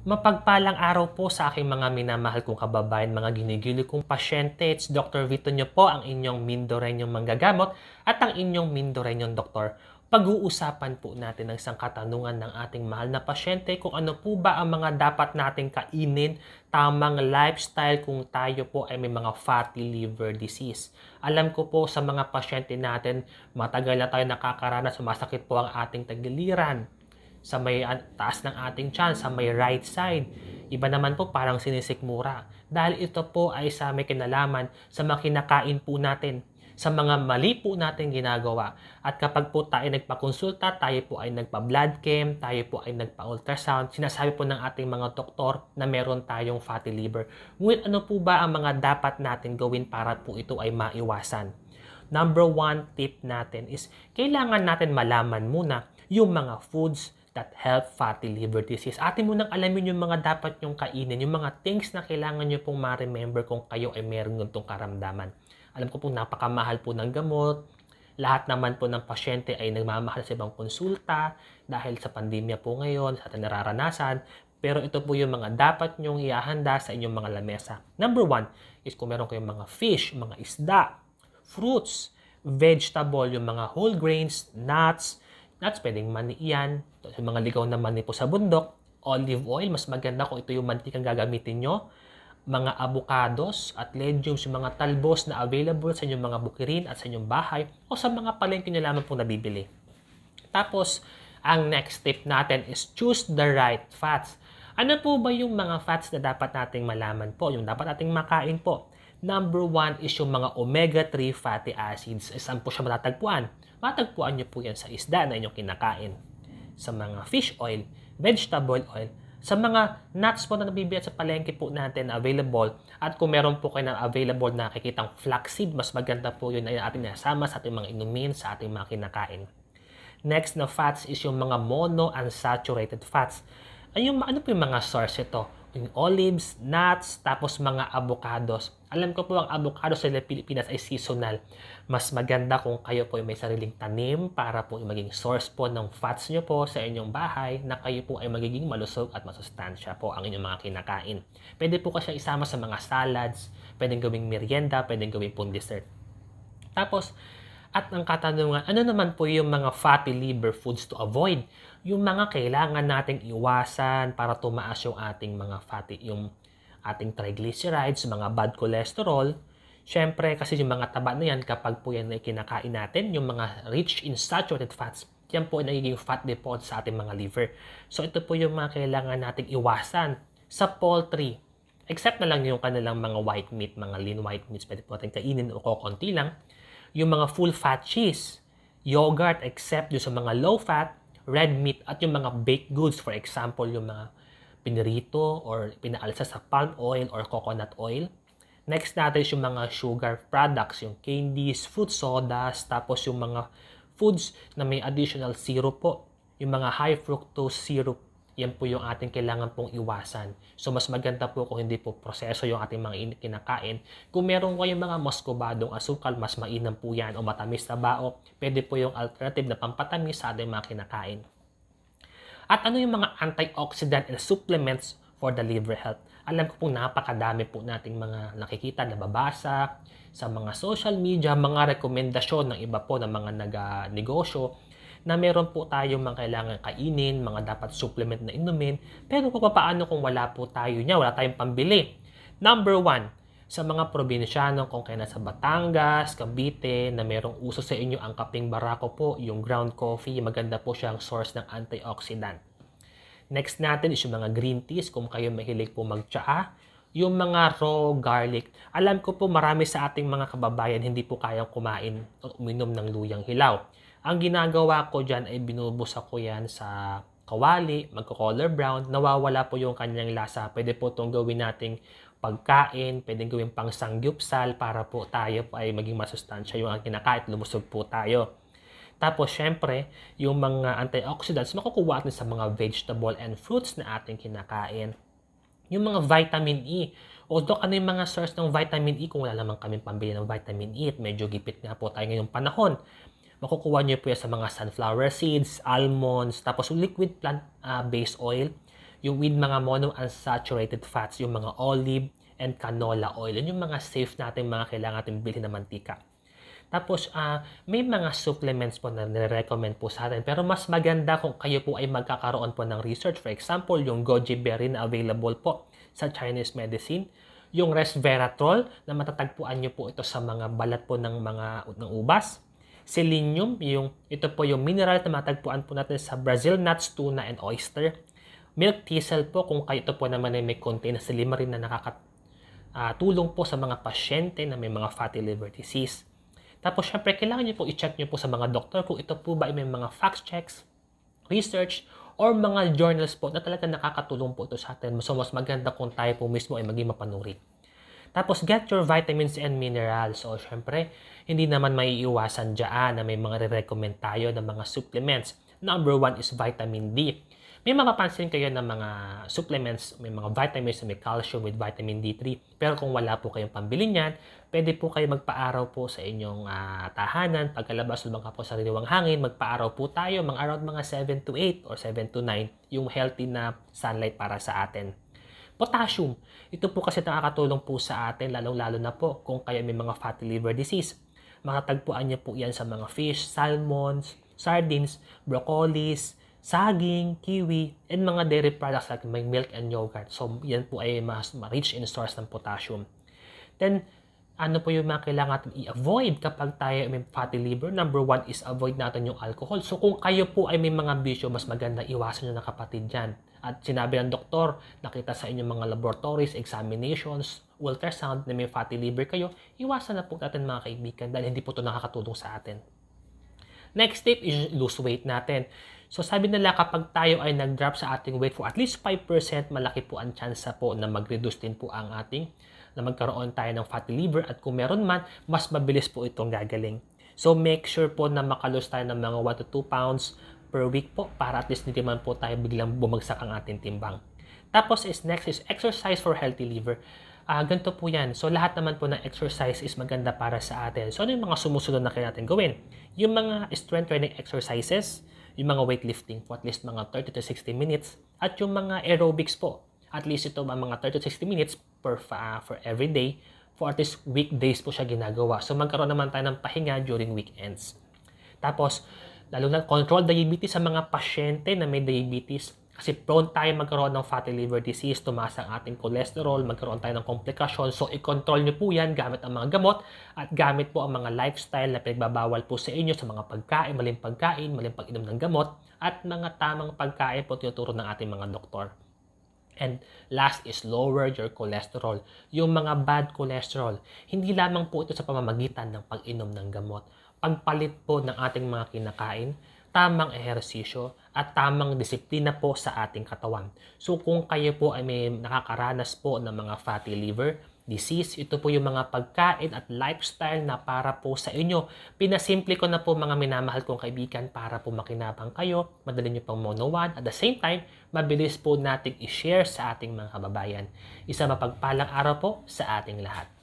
Mapagpalang araw po sa aking mga minamahal kong kababayan, mga ginigili kong pasyente. It's Dr. Vito nyo po, ang inyong Mindorenyong manggagamot at ang inyong Mindorenyong doktor. Pag-uusapan po natin ang isang katanungan ng ating mahal na pasyente kung ano po ba ang mga dapat nating kainin, tamang lifestyle kung tayo po ay may mga fatty liver disease. Alam ko po sa mga pasyente natin, matagal na tayo nakakaranas, sumasakit po ang ating tagiliran sa may taas ng ating chan, sa may right side. Iba naman po parang sinisikmura. Dahil ito po ay sa may kinalaman sa mga kinakain po natin sa mga mali po natin ginagawa. At kapag po tayo nagpakonsulta, tayo po ay nagpa-blood chem, tayo po ay nagpa-ultrasound, sinasabi po ng ating mga doktor na meron tayong fatty liver. Ngunit ano po ba ang mga dapat natin gawin para po ito ay maiwasan? Number one tip natin is kailangan natin malaman muna yung mga foods that help fatty liver disease. Atin mo nang alamin yung mga dapat nyong kainin, yung mga things na kailangan nyo pong ma-remember kung kayo ay meron nitong karamdaman. Alam ko pong napakamahal po ng gamot, lahat naman po ng pasyente ay nagmamahal sa ibang konsulta dahil sa pandemya po ngayon, sa ating nararanasan. Pero ito po yung mga dapat nyong iahanda sa inyong mga lamesa. Number one is kung meron kayong mga fish, mga isda, fruits, vegetable, yung mga whole grains, nuts, nuts, pwedeng mani yan. Yung mga ligaw na mani po sa bundok. Olive oil, mas maganda kung ito yung mantikang gagamitin nyo. Mga avocados at legumes, yung mga talbos na available sa inyong mga bukirin at sa inyong bahay o sa mga palengke nyo lamang po nabibili. Tapos, ang next tip natin is choose the right fats. Ano po ba yung mga fats na dapat nating malaman po? Yung dapat nating makain po? Number one is yung mga omega-3 fatty acids. Eh, saan po siya matatagpuan? Matagpuan niyo po yan sa isda na inyong kinakain. Sa mga fish oil, vegetable oil, sa mga nuts po na nabibili sa palengke po natin na available at kung meron po kayo ng available na nakikitang flaxseed, mas maganda po yun na ay ating nasama sa ating mga inumin, sa ating mga kinakain. Next na fats is yung mga monounsaturated fats. Ay yung, ano po yung mga source ito? yung olives, nuts, tapos mga avocados. Alam ko po ang avocado sa Pilipinas ay seasonal. Mas maganda kung kayo po ay may sariling tanim para po maging source po ng fats nyo po sa inyong bahay na kayo po ay magiging malusog at masustansya po ang inyong mga kinakain. Pwede po kasi isama sa mga salads, pwedeng gawing merienda, pwedeng gawing pong dessert. Tapos, at ang katanungan, ano naman po yung mga fatty liver foods to avoid? Yung mga kailangan nating iwasan para tumaas yung ating mga fatty, yung ating triglycerides, mga bad cholesterol. Siyempre, kasi yung mga taba na yan, kapag po yan ay kinakain natin, yung mga rich in saturated fats, yan po ay nagiging fat deposit sa ating mga liver. So, ito po yung mga kailangan nating iwasan sa poultry. Except na lang yung kanilang mga white meat, mga lean white meats, pwede po natin kainin o konti lang yung mga full fat cheese, yogurt except yung sa mga low fat, red meat at yung mga baked goods. For example, yung mga pinirito or pinaalsa sa palm oil or coconut oil. Next natin yung mga sugar products, yung candies, fruit sodas, tapos yung mga foods na may additional syrup po. Yung mga high fructose syrup yan po yung ating kailangan pong iwasan. So mas maganda po kung hindi po proseso yung ating mga kinakain. Kung meron kayong mga moskobadong asukal, mas mainam po yan o matamis na bao, pwede po yung alternative na pampatamis sa ating mga kinakain. At ano yung mga antioxidant and supplements for the liver health? Alam ko pong napakadami po nating mga nakikita, nababasa sa mga social media, mga rekomendasyon ng iba po ng mga naga-negosyo ah, na meron po tayong mga kailangan kainin, mga dapat supplement na inumin, pero kung paano kung wala po tayo niya, wala tayong pambili. Number one, sa mga probinsyano kung kaya nasa Batangas, Cavite, na merong uso sa inyo ang kaping barako po, yung ground coffee, maganda po siyang source ng antioxidant. Next natin is yung mga green teas, kung kayo mahilig po magtsaa, yung mga raw garlic. Alam ko po marami sa ating mga kababayan hindi po kayang kumain o uminom ng luyang hilaw. Ang ginagawa ko dyan ay binubusa ko yan sa kawali, magko-color brown, nawawala po yung kanyang lasa. Pwede po itong gawin nating pagkain, pwede gawin pang sangyupsal para po tayo po ay maging masustansya yung ang kinakain, lumusog po tayo. Tapos, syempre, yung mga antioxidants, makukuha natin sa mga vegetable and fruits na ating kinakain. Yung mga vitamin E, although ano yung mga source ng vitamin E kung wala naman kami pambili ng vitamin E at medyo gipit nga po tayo ngayong panahon. Makukuha niyo po yan sa mga sunflower seeds, almonds, tapos liquid plant-based ah, uh, oil, yung with mga monounsaturated fats, yung mga olive and canola oil. Yun yung mga safe natin, mga kailangan natin bilhin na mantika. Tapos, uh, may mga supplements po na nire-recommend po sa atin. Pero mas maganda kung kayo po ay magkakaroon po ng research. For example, yung goji berry na available po sa Chinese medicine. Yung resveratrol na matatagpuan nyo po ito sa mga balat po ng mga ng ubas selenium, yung, ito po yung mineral na matagpuan po natin sa Brazil nuts, tuna, and oyster. Milk thistle po, kung kayo ito po naman ay may contain na lima rin na nakakatulong ah, po sa mga pasyente na may mga fatty liver disease. Tapos syempre, kailangan nyo po i-check nyo po sa mga doktor kung ito po ba ay may mga fact checks, research, or mga journals po na talaga nakakatulong po ito sa atin. Mas, mas maganda kung tayo po mismo ay maging mapanuri. Tapos, get your vitamins and minerals. So, syempre, hindi naman maiiwasan dyan na may mga re-recommend tayo ng mga supplements. Number one is vitamin D. May mapapansin kayo ng mga supplements, may mga vitamins, may calcium with vitamin D3. Pero kung wala po kayong pambili niyan, pwede po kayo magpaaraw po sa inyong uh, tahanan. Pagkalabas, lumang po sa sariwang hangin, magpaaraw po tayo mga around mga 7 to 8 or 7 to 9 yung healthy na sunlight para sa atin potassium. Ito po kasi nakakatulong po sa atin, lalong-lalo na po kung kayo may mga fatty liver disease. Makatagpuan niyo po yan sa mga fish, salmons, sardines, broccolis, saging, kiwi, and mga dairy products like milk and yogurt. So, yan po ay mas rich in source ng potassium. Then, ano po yung mga kailangan natin i-avoid kapag tayo may fatty liver? Number one is avoid natin yung alcohol. So kung kayo po ay may mga bisyo, mas maganda iwasan nyo na kapatid dyan. At sinabi ng doktor, nakita sa inyong mga laboratories, examinations, ultrasound na may fatty liver kayo, iwasan na po natin mga kaibigan dahil hindi po ito nakakatulong sa atin. Next tip is lose weight natin So sabi nila kapag tayo ay nag-drop sa ating weight for at least 5%, malaki po ang chance po na mag-reduce din po ang ating na magkaroon tayo ng fatty liver at kung meron man, mas mabilis po itong gagaling. So make sure po na makalos tayo ng mga 1 to 2 pounds per week po para at least hindi man po tayo biglang bumagsak ang ating timbang. Tapos is next is exercise for healthy liver. Uh, ganito po yan. So lahat naman po ng exercise is maganda para sa atin. So ano yung mga sumusunod na kaya natin gawin? Yung mga strength training exercises, yung mga weightlifting po, at least mga 30 to 60 minutes. At yung mga aerobics po, at least ito ba mga 30 to 60 minutes per uh, for every day. For at least weekdays po siya ginagawa. So magkaroon naman tayo ng pahinga during weekends. Tapos, lalo na control diabetes sa mga pasyente na may diabetes, kasi prone tayo magkaroon ng fatty liver disease, tumaas ang ating cholesterol, magkaroon tayo ng komplikasyon. So, i-control niyo po yan gamit ang mga gamot at gamit po ang mga lifestyle na pinagbabawal po sa inyo sa mga pagkain, maling pagkain, maling pag-inom ng gamot at mga tamang pagkain po tinuturo ng ating mga doktor. And last is lower your cholesterol. Yung mga bad cholesterol, hindi lamang po ito sa pamamagitan ng pag-inom ng gamot. Pagpalit po ng ating mga kinakain, tamang ehersisyo at tamang disiplina po sa ating katawan. So kung kayo po ay may nakakaranas po ng mga fatty liver disease, ito po yung mga pagkain at lifestyle na para po sa inyo. Pinasimple ko na po mga minamahal kong kaibigan para po makinabang kayo, madali nyo pang monowan. At the same time, mabilis po nating i-share sa ating mga kababayan. Isa mapagpalang araw po sa ating lahat.